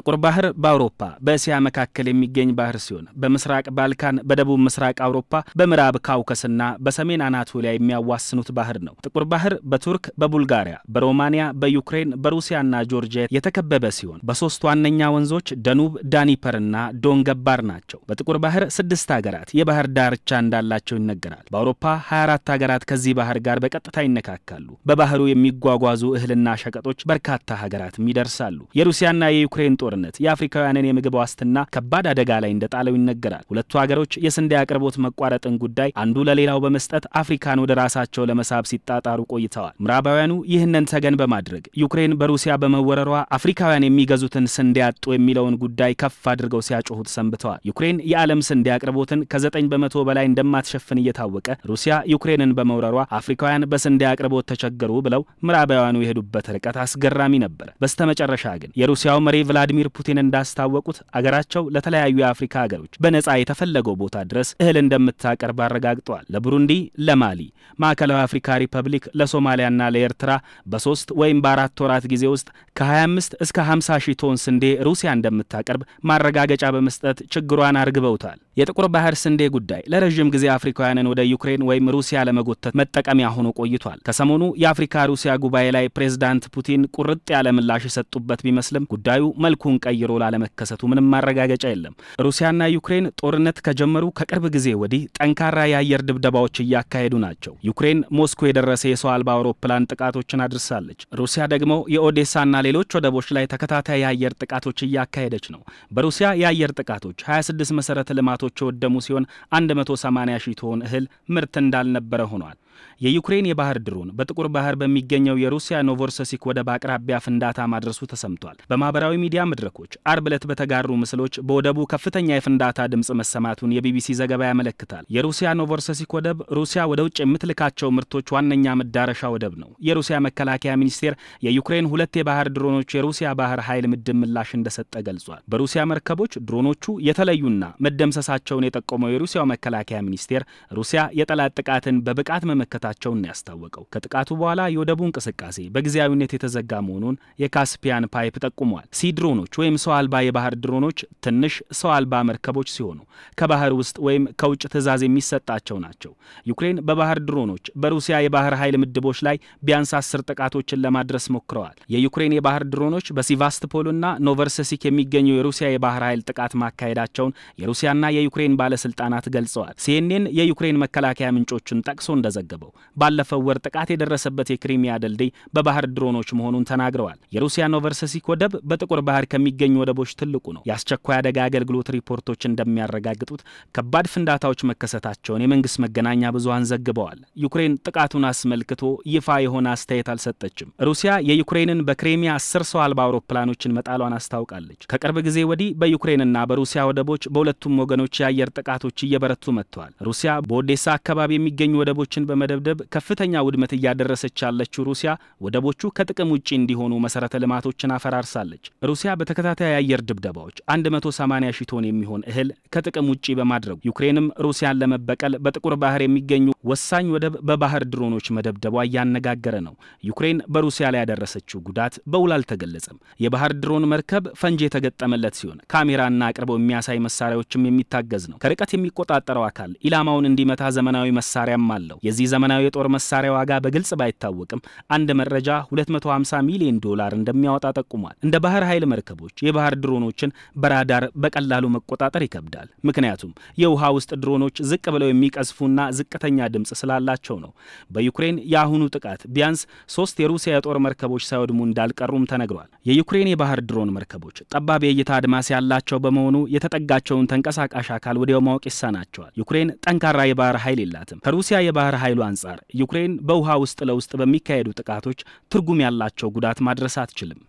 ጥቁር ባህር በአውሮፓ በእስያ መካከል የሚገኝ ባህር ሲሆን በምስራቅ ባልካን፣ በደቡብ ምስራቅ አውሮፓ፣ በምዕራብ ካውከስና በሰሜን አናቶሊያ የሚያዋስኑት ባህር ነው። ጥቁር ባህር በቱርክ፣ በቡልጋሪያ፣ በሮማንያ፣ በዩክሬን፣ በሩሲያና ጆርጂያ የተከበበ ሲሆን በሶስት ዋነኛ ወንዞች ደኑብ፣ ዳኒፐርና ዶን ገባር ናቸው። በጥቁር ባህር ስድስት ሀገራት የባህር ዳርቻ እንዳላቸው ይነገራል። በአውሮፓ 24 ሀገራት ከዚህ ባህር ጋር በቀጥታ ይነካካሉ። በባህሩ የሚጓጓዙ እህልና ሸቀጦች በርካታ ሀገራትም ይደርሳሉ። የሩሲያና የዩክሬን ጦርነት የአፍሪካውያንን የምግብ ዋስትና ከባድ አደጋ ላይ እንደጣለው ይነገራል። ሁለቱ ሀገሮች የስንዴ አቅርቦት መቋረጥን ጉዳይ አንዱ ለሌላው በመስጠት አፍሪካን ወደ ራሳቸው ለመሳብ ሲጣጣሩ ቆይተዋል። ምዕራባውያኑ ይህንን ተገን በማድረግ ዩክሬን በሩሲያ በመወረሯ አፍሪካውያን የሚገዙትን ስንዴ አጡ የሚለውን ጉዳይ ከፍ አድርገው ሲያጮሁት ሰንብተዋል። ዩክሬን የዓለም ስንዴ አቅርቦትን ከዘጠኝ በመቶ በላይ እንደማትሸፍን እየታወቀ ሩሲያ ዩክሬንን በመውረሯ አፍሪካውያን በስንዴ አቅርቦት ተቸገሩ ብለው ምዕራባውያኑ የሄዱበት ርቀት አስገራሚ ነበር። በስተመጨረሻ ግን የሩሲያው መሪ ቭላዲ ቭላዲሚር ፑቲን እንዳስታወቁት አገራቸው ለተለያዩ የአፍሪካ ሀገሮች በነጻ የተፈለገው ቦታ ድረስ እህል እንደምታቀርብ አረጋግጠዋል። ለቡሩንዲ፣ ለማሊ፣ ማዕከላዊ አፍሪካ ሪፐብሊክ፣ ለሶማሊያና ለኤርትራ በሶስት ወይም በአራት ወራት ጊዜ ውስጥ ከ25 እስከ 50 ሺህ ቶን ስንዴ ሩሲያ እንደምታቀርብ ማረጋገጫ በመስጠት ችግሯን አርግበውታል። የጥቁር ባህር ስንዴ ጉዳይ ለረዥም ጊዜ አፍሪካውያንን ወደ ዩክሬን ወይም ሩሲያ ለመጎተት መጠቀሚያ ሆኖ ቆይቷል። ከሰሞኑ የአፍሪካ ሩሲያ ጉባኤ ላይ ፕሬዝዳንት ፑቲን ቁርጥ ያለ ምላሽ የሰጡበት ቢመስልም ጉዳዩ መልኩን ቀይሮ ላለመከሰቱ ምንም ማረጋገጫ የለም። ሩሲያና ዩክሬን ጦርነት ከጀመሩ ከቅርብ ጊዜ ወዲህ ጠንካራ የአየር ድብደባዎች እያካሄዱ ናቸው። ዩክሬን ሞስኮ የደረሰ የሰው አልባ አውሮፕላን ጥቃቶችን አድርሳለች። ሩሲያ ደግሞ የኦዴሳና ሌሎች ወደቦች ላይ ተከታታይ የአየር ጥቃቶች እያካሄደች ነው። በሩሲያ የአየር ጥቃቶች 26 መሰረተ ልማት ግዛቶች የወደሙ ሲሆን 180 ሺህ ቶን እህል ምርት እንዳልነበረ ሆኗል። የዩክሬን የባህር ድሮን በጥቁር ባህር በሚገኘው የሩሲያ ኖቮርሰሲክ ወደብ አቅራቢያ ፍንዳታ ማድረሱ ተሰምቷል። በማህበራዊ ሚዲያ መድረኮች አርብ ዕለት በተጋሩ ምስሎች በወደቡ ከፍተኛ የፍንዳታ ድምፅ መሰማቱን የቢቢሲ ዘገባ ያመለክታል። የሩሲያ ኖቮርሰሲክ ወደብ ሩሲያ ወደ ውጭ የምትልካቸው ምርቶች ዋነኛ መዳረሻ ወደብ ነው። የሩሲያ መከላከያ ሚኒስቴር የዩክሬን ሁለት የባህር ድሮኖች የሩሲያ ባህር ኃይል ምድብ ምላሽ እንደሰጠ ገልጿል። በሩሲያ መርከቦች ድሮኖቹ የተለዩና መደምሰሳቸውን የጠቆመው የሩሲያው መከላከያ ሚኒስቴር ሩሲያ የጠላት ጥቃትን በብቃት መመ መመከታቸውን ያስታወቀው። ከጥቃቱ በኋላ የወደቡ እንቅስቃሴ በጊዜያዊነት የተዘጋ መሆኑን የካስፒያን ፓይፕ ጠቁሟል። ሲ ድሮኖች ወይም ሰው አልባ የባህር ድሮኖች ትንሽ ሰው አልባ መርከቦች ሲሆኑ ከባህር ውስጥ ወይም ከውጭ ትዕዛዝ የሚሰጣቸው ናቸው። ዩክሬን በባህር ድሮኖች በሩሲያ የባህር ኃይል ምድቦች ላይ ቢያንስ አስር ጥቃቶችን ለማድረስ ሞክረዋል። የዩክሬን የባህር ድሮኖች በሲቫስቶፖልና ኖቨርሰሲክ የሚገኙ የሩሲያ የባህር ኃይል ጥቃት ማካሄዳቸውን የሩሲያና የዩክሬን ባለስልጣናት ገልጸዋል። ሲኤንኤን የዩክሬን መከላከያ ምንጮችን ጠቅሶ እንደዘገበ አስመዘገበው። ባለፈው ወር ጥቃት የደረሰበት የክሪሚያ ድልድይ በባህር ድሮኖች መሆኑን ተናግረዋል። የሩሲያ ኖቨርሰሲክ ወደብ በጥቁር ባህር ከሚገኙ ወደቦች ትልቁ ነው። የአስቸኳይ አደጋ አገልግሎት ሪፖርቶች እንደሚያረጋግጡት ከባድ ፍንዳታዎች መከሰታቸውን የመንግስት መገናኛ ብዙሃን ዘግበዋል። ዩክሬን ጥቃቱን አስመልክቶ ይፋ የሆነ አስተያየት አልሰጠችም። ሩሲያ የዩክሬንን በክሬሚያ አስር ሰው አልባ አውሮፕላኖችን መጣሏን አስታውቃለች። ከቅርብ ጊዜ ወዲህ በዩክሬንና በሩሲያ ወደቦች በሁለቱም ወገኖች የአየር ጥቃቶች እየበረቱ መጥተዋል። ሩሲያ በኦዴሳ አካባቢ የሚገኙ ወደቦችን በመ በመደብደብ ከፍተኛ ውድመት እያደረሰች ያለችው ሩሲያ ወደቦቹ ከጥቅም ውጭ እንዲሆኑ መሰረተ ልማቶችን አፈራርሳለች። ሩሲያ በተከታታይ የአየር ድብደባዎች 180 ሺህ ቶን የሚሆን እህል ከጥቅም ውጭ በማድረጉ ዩክሬንም ሩሲያን ለመበቀል በጥቁር ባህር የሚገኙ ወሳኝ ወደብ በባህር ድሮኖች መደብደቧ እያነጋገረ ነው። ዩክሬን በሩሲያ ላይ ያደረሰችው ጉዳት በውል አልተገለጸም። የባህር ድሮን መርከብ ፈንጂ የተገጠመለት ሲሆን ካሜራና አቅርበው የሚያሳይ መሳሪያዎችም የሚታገዝ ነው። ከርቀት የሚቆጣጠረው አካል ኢላማውን እንዲመታ ዘመናዊ መሳሪያም አለው። የዚህ የዘመናዊ የጦር መሳሪያ ዋጋ በግልጽ ባይታወቅም አንድ መረጃ 250 ሚሊዮን ዶላር እንደሚያወጣ ጠቁሟል። እንደ ባህር ኃይል መርከቦች የባህር ድሮኖችን በራዳር በቀላሉ መቆጣጠር ይከብዳል። ምክንያቱም የውሃ ውስጥ ድሮኖች ዝቅ ብለው የሚቀዝፉና ዝቅተኛ ድምፅ ስላላቸው ነው። በዩክሬን የአሁኑ ጥቃት ቢያንስ ሶስት የሩሲያ የጦር መርከቦች ሳይወድሙ እንዳልቀሩም ተነግሯል። የዩክሬን የባህር ድሮን መርከቦች ጠባብ የእይታ አድማስ ያላቸው በመሆኑ የተጠጋቸውን ተንቀሳቃሽ አካል ወዲያው ማወቅ ይሳናቸዋል። ዩክሬን ጠንካራ የባህር ኃይል የላትም። ከሩሲያ የባህር ኃይሉ አንጻር ዩክሬን በውሃ ውስጥ ለውስጥ በሚካሄዱ ጥቃቶች ትርጉም ያላቸው ጉዳት ማድረስ አትችልም።